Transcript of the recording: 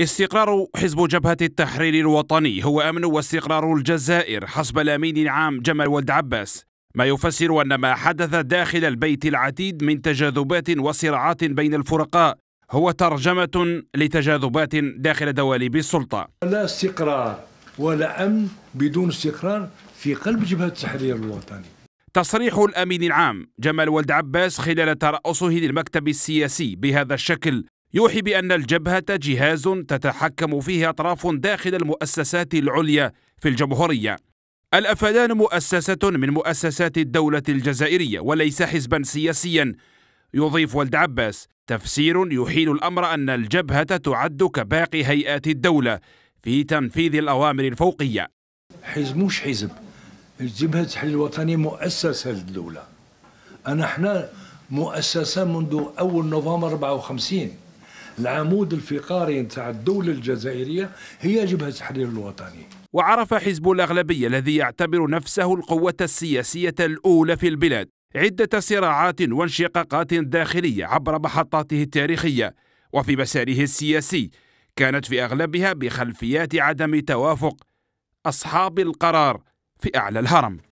استقرار حزب جبهة التحرير الوطني هو أمن واستقرار الجزائر حسب الأمين العام جمال ولد عباس ما يفسر أن ما حدث داخل البيت العديد من تجاذبات وصراعات بين الفرقاء هو ترجمة لتجاذبات داخل دواليب السلطة لا استقرار ولا أمن بدون استقرار في قلب جبهة التحرير الوطني تصريح الأمين العام جمال ولد عباس خلال ترأسه للمكتب السياسي بهذا الشكل يوحي بأن الجبهة جهاز تتحكم فيه أطراف داخل المؤسسات العليا في الجمهورية. الأفدان مؤسسة من مؤسسات الدولة الجزائرية وليس حزبا سياسيا يضيف ولد عباس تفسير يحيل الأمر أن الجبهة تعد كباقي هيئات الدولة في تنفيذ الأوامر الفوقية حزب مش حزب الجبهة التحرير الوطني مؤسسة للدولة أنا احنا مؤسسة منذ أول نوفمبر 54 العمود الفقري نتاع الدولة الجزائرية هي جبهة التحرير الوطني وعرف حزب الأغلبية الذي يعتبر نفسه القوة السياسية الأولى في البلاد عدة صراعات وانشقاقات داخلية عبر محطاته التاريخية وفي مساره السياسي كانت في أغلبها بخلفيات عدم توافق أصحاب القرار في أعلى الهرم